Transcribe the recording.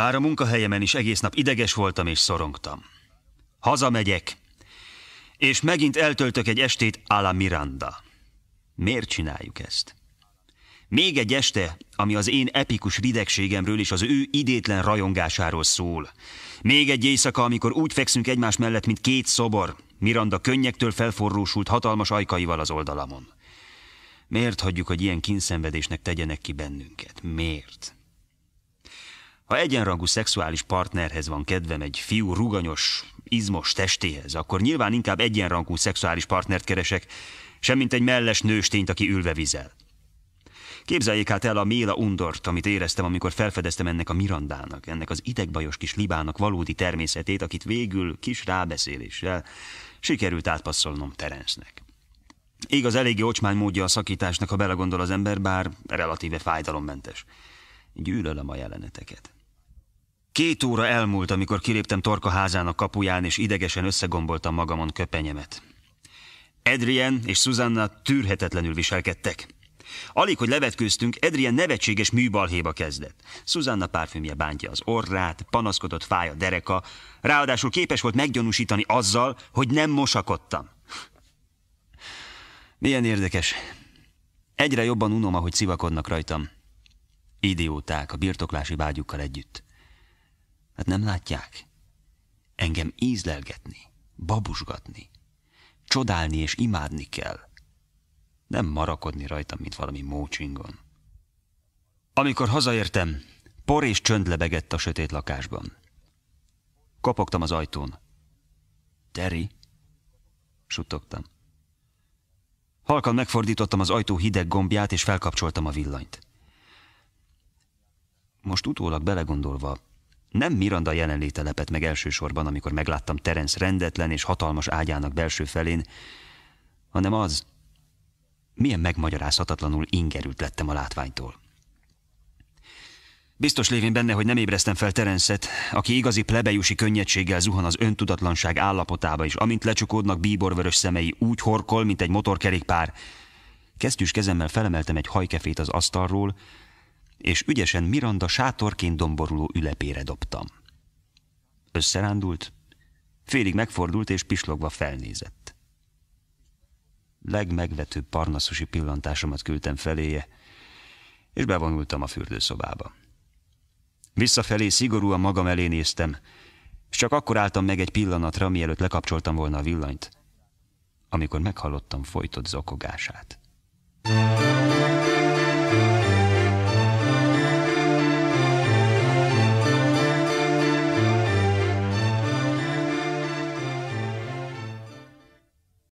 Bár a munkahelyemen is egész nap ideges voltam és szorongtam. Hazamegyek, és megint eltöltök egy estét la Miranda. Miért csináljuk ezt? Még egy este, ami az én epikus ridegségemről és az ő idétlen rajongásáról szól. Még egy éjszaka, amikor úgy fekszünk egymás mellett, mint két szobor, Miranda könnyektől felforrósult hatalmas ajkaival az oldalamon. Miért hagyjuk, hogy ilyen kínszenvedésnek tegyenek ki bennünket? Miért? Ha egyenrangú szexuális partnerhez van kedvem egy fiú ruganyos, izmos testéhez, akkor nyilván inkább egyenrangú szexuális partnert keresek, semmint egy melles nőstényt, aki ülve vizel. Képzeljék hát el a méla undort, amit éreztem, amikor felfedeztem ennek a Mirandának, ennek az idegbajos kis libának valódi természetét, akit végül kis rábeszéléssel sikerült átpasszolnom Terencnek. Igaz, eléggé ocsmány módja a szakításnak, ha belegondol az ember, bár relatíve fájdalommentes. Gyűlölöm a jeleneteket. Két óra elmúlt, amikor kiléptem Torka házának kapuján, és idegesen összegomboltam magamon köpenyemet. Edrien és Susanna tűrhetetlenül viselkedtek. Alig, hogy levetkőztünk, Adrian nevetséges műbalhéba kezdett. Susanna párfümje bántja az orrát, panaszkodott fáj a dereka, ráadásul képes volt meggyanúsítani azzal, hogy nem mosakodtam. Milyen érdekes. Egyre jobban unom, ahogy szivakodnak rajtam. Idióták a birtoklási vágyukkal együtt. Hát nem látják? Engem ízlelgetni, babusgatni, csodálni és imádni kell. Nem marakodni rajtam, mint valami mócsingon. Amikor hazaértem, por és csönd lebegett a sötét lakásban. Kopogtam az ajtón. Teri? Suttogtam. Halkan megfordítottam az ajtó hideg gombját, és felkapcsoltam a villanyt. Most utólag belegondolva, nem Miranda jelenléte lepett meg elsősorban, amikor megláttam Terence rendetlen és hatalmas ágyának belső felén, hanem az, milyen megmagyarázhatatlanul ingerült lettem a látványtól. Biztos lévén benne, hogy nem ébreztem fel Terencet, aki igazi plebejusi könnyedséggel zuhan az öntudatlanság állapotába, és amint lecsukódnak bíborvörös szemei, úgy horkol, mint egy motorkerékpár. Kesztyűs kezemmel felemeltem egy hajkefét az asztalról, és ügyesen Miranda sátorként domboruló ülepére dobtam. Összerándult, félig megfordult és pislogva felnézett. Legmegvetőbb parnaszusi pillantásomat küldtem feléje, és bevonultam a fürdőszobába. Visszafelé szigorúan magam elé néztem, és csak akkor álltam meg egy pillanatra, mielőtt lekapcsoltam volna a villanyt, amikor meghallottam folytott zokogását. Thank you.